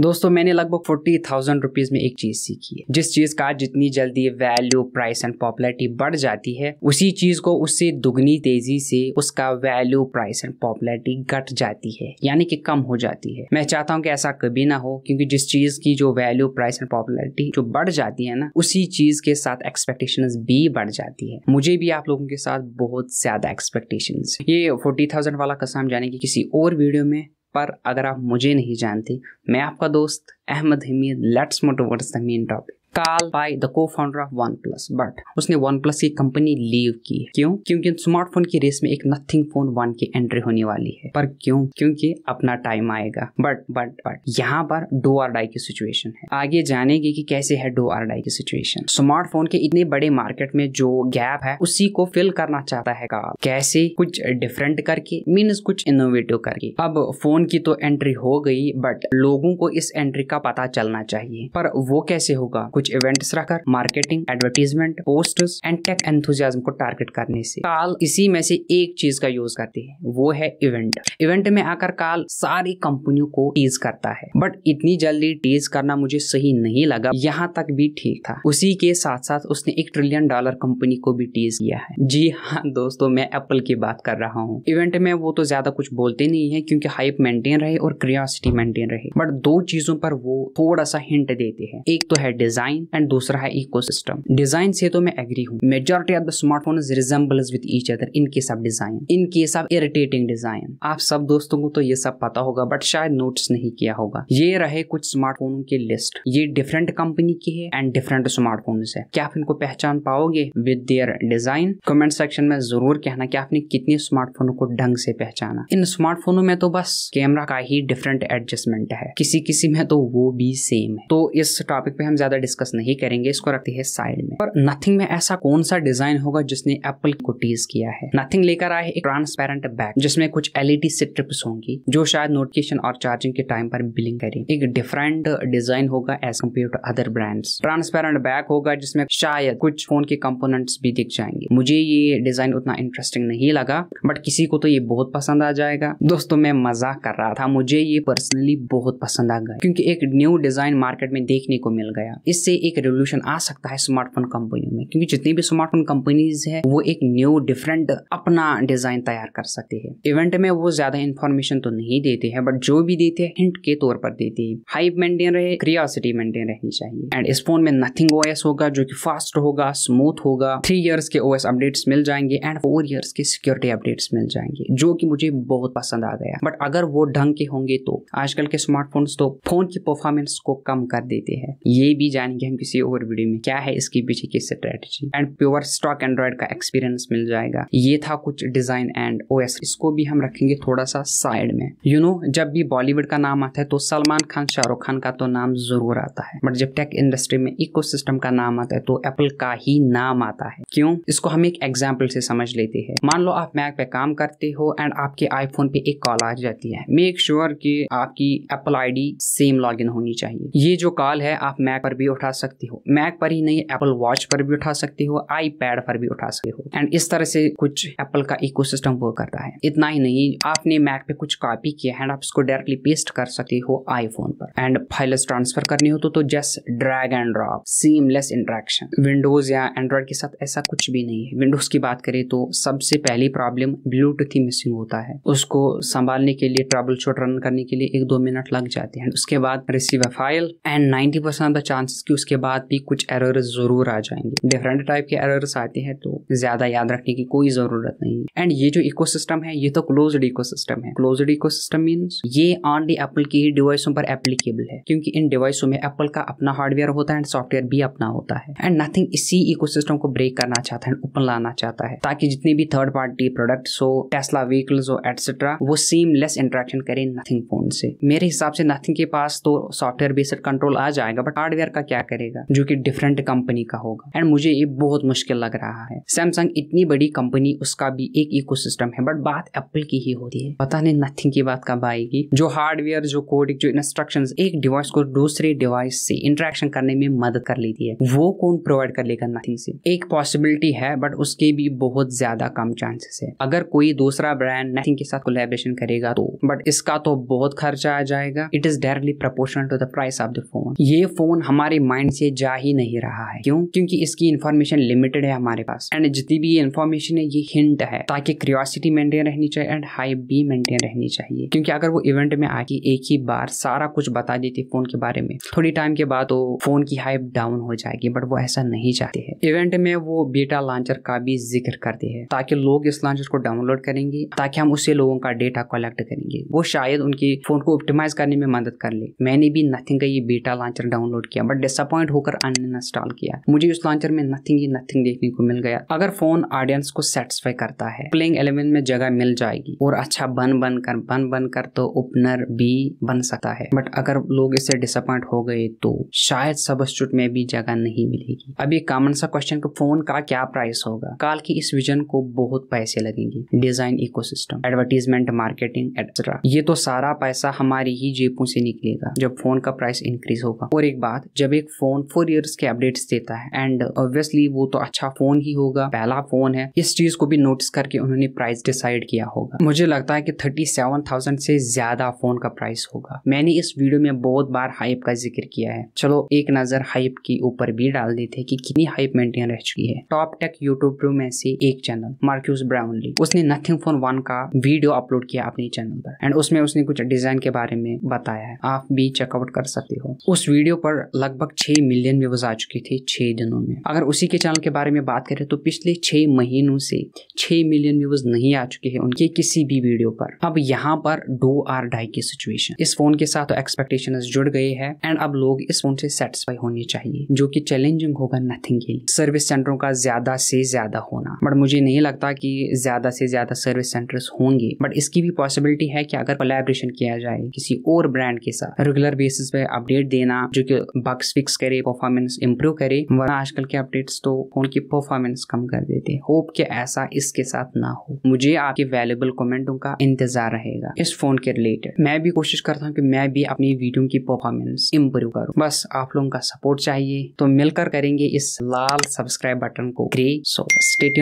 दोस्तों मैंने लगभग फोर्टी थाउजेंड रुपीज में एक चीज सीखी है जिस चीज का जितनी जल्दी वैल्यू प्राइस एंड पॉपुलरिटी बढ़ जाती है उसी चीज को उससे दुगनी तेजी से उसका वैल्यू प्राइस एंड पॉपुलरिटी घट जाती है यानी कि कम हो जाती है मैं चाहता हूँ कि ऐसा कभी ना हो क्योंकि जिस चीज की जो वैल्यू प्राइस एंड पॉपुलरिटी जो बढ़ जाती है ना उसी चीज के साथ एक्सपेक्टेशन भी बढ़ जाती है मुझे भी आप लोगों के साथ बहुत ज्यादा एक्सपेक्टेशन ये फोर्टी थाउजेंड वाला कसम जाने की किसी और वीडियो में पर अगर आप मुझे नहीं जानते मैं आपका दोस्त Ahmed Hamid let's move towards the main topic Carl Pei the cofounder of OnePlus but उसने वन प्लस की कंपनी लीव की क्यों क्योंकि स्मार्टफोन की रेस में एक नथिंग फोन वन की एंट्री होने वाली है पर क्यों क्योंकि अपना टाइम आएगा बट बट बट यहाँ पर डो आर डाई की सिचुएशन है आगे जानेंगे कि कैसे है डो आर डाई की सिचुएशन स्मार्टफोन के इतने बड़े मार्केट में जो गैप है उसी को फिल करना चाहता है काल कैसे कुछ डिफरेंट करके मीन्स कुछ इनोवेटिव करके अब फोन की तो एंट्री हो गई बट लोगों को इस एंट्री का पता चलना चाहिए पर वो कैसे होगा कुछ कुछ इवेंट्स रखकर marketing advertisement posters and tech enthusiasm को टारगेट करने से काल इसी में से एक चीज का यूज करती है वो है इवेंट इवेंट में आकर काल सारी कंपनियों को टीज करता है बट इतनी जल्दी टीज करना मुझे सही नहीं लगा यहाँ तक भी ठीक था उसी के साथ साथ उसने एक ट्रिलियन डॉलर कंपनी को भी टीज किया है जी हाँ दोस्तों मैं एप्पल की बात कर रहा हूँ इवेंट में वो तो ज्यादा कुछ बोलते नहीं है क्योंकि हाइप मेंटेन रहे और क्रियासिटी मेंटेन रहे बट दो चीजों पर वो थोड़ा सा हिंट देते हैं एक तो है डिजाइन डिजाइन एंड दूसरा है सिस्टम डिजाइन से तो मैं एग्री हूँ majority of the smartphone resembles with each other in case of design in case of irritating design आप सब दोस्तों को तो ये सब पता होगा बट शायद नोट्स नहीं किया होगा ये रहे कुछ स्मार्टफोन की लिस्ट ये डिफरेंट कंपनी की है एंड डिफरेंट स्मार्टफोन है क्या आप इनको पहचान पाओगे with their design comment section में जरूर कहना कि आपने कितने स्मार्टफोनों को ढंग से पहचाना इन स्मार्टफोनों में तो बस कैमरा का ही डिफरेंट एडजस्टमेंट है किसी किसी में तो वो भी सेम है तो इस टॉपिक पे हम ज्यादा डिस्कस डिस्कस नहीं करेंगे इसको रखते हैं साइड में और नथिंग में ऐसा कौन सा डिजाइन होगा जिसने एप्पल को टीज किया है नथिंग लेकर आए एक ट्रांसपेरेंट बैग जिसमें कुछ एलईडी स्ट्रिप्स होंगी जो शायद नोटिफिकेशन और चार्जिंग के टाइम पर बिलिंग करें एक डिफरेंट डिजाइन होगा as compare to other brands transparent bag होगा जिसमें शायद कुछ फोन के कंपोनेंट्स भी दिख जाएंगे मुझे ये डिजाइन उतना इंटरेस्टिंग नहीं लगा बट किसी को तो ये बहुत पसंद आ जाएगा दोस्तों मैं मजाक कर रहा था मुझे ये पर्सनली बहुत पसंद आ गया क्योंकि एक न्यू डिजाइन मार्केट में देखने को मिल गया इससे एक रेवोल्यूशन आ सकता है स्मार्टफोन कंपनियों में क्योंकि जितनी भी स्मार्टफोन कंपनीज है वो एक न्यू डिफरेंट अपना डिजाइन तैयार कर सकते हैं इवेंट में वो ज्यादा इन्फॉर्मेशन तो नहीं देते हैं बट जो भी देते हैं हिंट के तौर पर देते हैं हाइप मेंटेन रहे क्रियासिटी मेंटेन रहनी चाहिए एंड इस फोन में नथिंग ओ होगा जो की फास्ट होगा स्मूथ होगा थ्री ईयर्स के ओ अपडेट्स मिल जाएंगे एंड फोर ईयर्स के सिक्योरिटी अपडेट्स मिल जाएंगे जो की मुझे बहुत पसंद आ गया बट अगर वो ढंग के होंगे तो आजकल के स्मार्टफोन्स तो फोन की परफॉर्मेंस को कम कर देते हैं ये भी जान जानेंगे हम किसी और वीडियो में क्या है इसके पीछे की strategy and pure stock Android का एक्सपीरियंस मिल जाएगा ये था कुछ डिजाइन एंड ओ इसको भी हम रखेंगे थोड़ा सा साइड में यू you नो know, जब भी बॉलीवुड का नाम आता है तो सलमान खान शाहरुख खान का तो नाम जरूर आता है बट जब टेक इंडस्ट्री में इको का नाम आता है तो एप्पल का ही नाम आता है क्यों इसको हम एक एग्जाम्पल से समझ लेते हैं मान लो आप मैक पे काम करते हो एंड आपके आईफोन पे एक कॉल आ जाती है मेक श्योर sure कि आपकी एप्पल आईडी सेम लॉगिन होनी चाहिए ये जो कॉल है आप मैक पर भी उठा उठा सकती हो मैक पर ही नहीं एप्पल वॉच पर भी उठा सकती हो आई पर भी उठा सकती हो एंड इस तरह से कुछ एप्पल का इको सिस्टम वर्क करता है इतना ही नहीं आपने मैक पे कुछ कॉपी किया है आप इसको डायरेक्टली पेस्ट कर सकते हो आईफोन पर एंड फाइल्स ट्रांसफर करनी हो तो, तो just drag and drop seamless interaction Windows या एंड्रॉयड के साथ ऐसा कुछ भी नहीं है विंडोज की बात करें तो सबसे पहली प्रॉब्लम ब्लूटूथ ही मिसिंग होता है उसको संभालने के लिए ट्रबल शूट रन करने के लिए एक दो मिनट लग जाते हैं उसके बाद receive a file and ninety percent of the chances की उसके बाद भी कुछ एरर ज़रूर आ जाएंगे डिफरेंट टाइप के एरर आते हैं तो ज़्यादा याद रखने की कोई ज़रूरत नहीं है एंड ये जो इको है ये तो क्लोज्ड इको है क्लोज्ड सिस्टम मीन्स ये ऑनली एप्पल की डिवाइसों पर एप्लीकेबल है क्योंकि इन डिवाइसों में एप्पल का अपना हार्डवेयर होता है एंड सॉफ्टवेयर भी अपना होता है एंड नथिंग इसी इकोसिस्टम को ब्रेक करना चाहता है ओपन लाना चाहता है ताकि जितने भी थर्ड पार्टी प्रोडक्ट हो टेस्ला व्हीकल्स हो एटसेट्रा वो सीमलेस इंट्रेक्शन करें नथिंग फोन से मेरे हिसाब से नथिंग के पास तो सॉफ्टवेयर बेस्ड कंट्रोल आ जाएगा बट हार्डवेयर का क्या क्या करेगा जो कि डिफरेंट कंपनी का होगा एंड मुझे ये बहुत मुश्किल लग रहा है सैमसंग इतनी बड़ी कंपनी उसका भी एक इको है बट बात एप्पल की ही होती है पता नहीं नथिंग की बात कब आएगी जो हार्डवेयर जो कोड जो इंस्ट्रक्शन एक डिवाइस को दूसरे डिवाइस से इंटरेक्शन करने में मदद कर लेती है वो कौन प्रोवाइड कर लेगा नथिंग से एक पॉसिबिलिटी है बट उसके भी बहुत ज्यादा कम चांसेस है अगर कोई दूसरा ब्रांड नथिंग के साथ कोलेबरेशन करेगा तो बट इसका तो बहुत खर्चा आ जाएगा it is directly proportional to the price of the phone ये फोन हमारे माइंड से जा ही नहीं रहा है क्यों क्योंकि इसकी इन्फॉर्मेशन लिमिटेड है हमारे पास एंड जितनी भी इन्फॉर्मेशन है ये हिंट है ताकि क्रियोसिटी मेंटेन रहनी चाहिए एंड हाई बी मेंटेन रहनी चाहिए क्योंकि अगर वो इवेंट में आके एक ही बार सारा कुछ बता देती फोन के बारे में थोड़ी टाइम के बाद वो फोन की हाइप डाउन हो जाएगी बट वो ऐसा नहीं चाहते है इवेंट में वो बीटा लॉन्चर का भी जिक्र करते हैं ताकि लोग इस लॉन्चर को डाउनलोड करेंगे ताकि हम उससे लोगों का डेटा कलेक्ट करेंगे वो शायद उनकी फोन को ऑप्टिमाइज करने में मदद कर ले मैंने भी नथिंग का ये बीटा लॉन्चर डाउनलोड किया बट डिस डिसअपॉइंट होकर अनइंस्टॉल किया मुझे उस लॉन्चर में नथिंग ही नथिंग देखने को मिल गया अगर फोन ऑडियंस को सेटिस्फाई करता है प्लेइंग एलेवन में जगह मिल जाएगी और अच्छा बन बन कर बन बन कर तो ओपनर भी बन सकता है बट अगर लोग इससे डिसअपॉइंट हो गए तो शायद सबस्टूट में भी जगह नहीं मिलेगी अब ये कॉमन सा क्वेश्चन को फोन का क्या प्राइस होगा काल की इस विजन को बहुत पैसे लगेंगे design eco system advertisement marketing etcetera ये तो सारा पैसा हमारी ही जेबों से निकलेगा जब फोन का प्राइस इंक्रीज होगा और एक बात जब एक फ़ोन फोर ईयर्स के अपडेट्स देता है एंड ऑब्वियसली वो तो अच्छा फ़ोन ही होगा पहला फ़ोन है इस चीज़ को भी नोटिस करके उन्होंने प्राइस डिसाइड किया होगा मुझे लगता है कि थर्टी सेवन थाउजेंड से ज़्यादा फ़ोन का प्राइस होगा मैंने इस वीडियो में बहुत बार हाइप का जिक्र किया है चलो एक नज़र हाइप के ऊपर भी डाल देते हैं कि कितनी हाइप मेंटेन रह चुकी है टॉप टेक यूट्यूब में से एक चैनल मार्क्यूस ब्राउनली उसने नथिंग फोन वन का वीडियो अपलोड किया अपने चैनल पर एंड उसमें उसने कुछ डिजाइन के बारे में बताया है आप भी चेकआउट कर सकते हो उस वीडियो पर लगभग छह मिलियन व्यूवर्स आ चुके थे छह दिनों में अगर उसी के चैनल के बारे में बात करें तो पिछले छह महीनों से छह मिलियन व्यूवर्स नहीं आ चुके हैं उनके किसी भी वीडियो पर अब यहाँ पर डो आर डाई की सिचुएशन इस फोन के साथ एक्सपेक्टेशन तो जुड़ गए हैं एंड अब लोग इस फोन से सेटिस्फाई होने चाहिए जो की चैलेंजिंग होगा नथिंग के लिए सर्विस सेंटरों का ज्यादा से ज्यादा होना बट मुझे नहीं लगता की ज्यादा से ज्यादा सर्विस सेंटर्स होंगे बट इसकी भी पॉसिबिलिटी है कि अगर कोलेब्रेशन किया जाए किसी और ब्रांड के साथ रेगुलर बेसिस पे अपडेट देना जो कि बग्स फिक्स करे परफॉर्मेंस इंप्रूव करे वरना आजकल के अपडेट्स तो फोन की परफॉर्मेंस कम कर देते हैं होप कि ऐसा इसके साथ ना हो मुझे आपके वैल्यूबल कमेंटों का इंतजार रहेगा इस फोन के रिलेटेड मैं भी कोशिश करता हूँ कि मैं भी अपनी वीडियो की परफॉर्मेंस इम्प्रूव करूँ बस आप लोगों का सपोर्ट चाहिए तो मिलकर करेंगे इस लाल सब्सक्राइब बटन को grey so state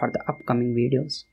for the upcoming videos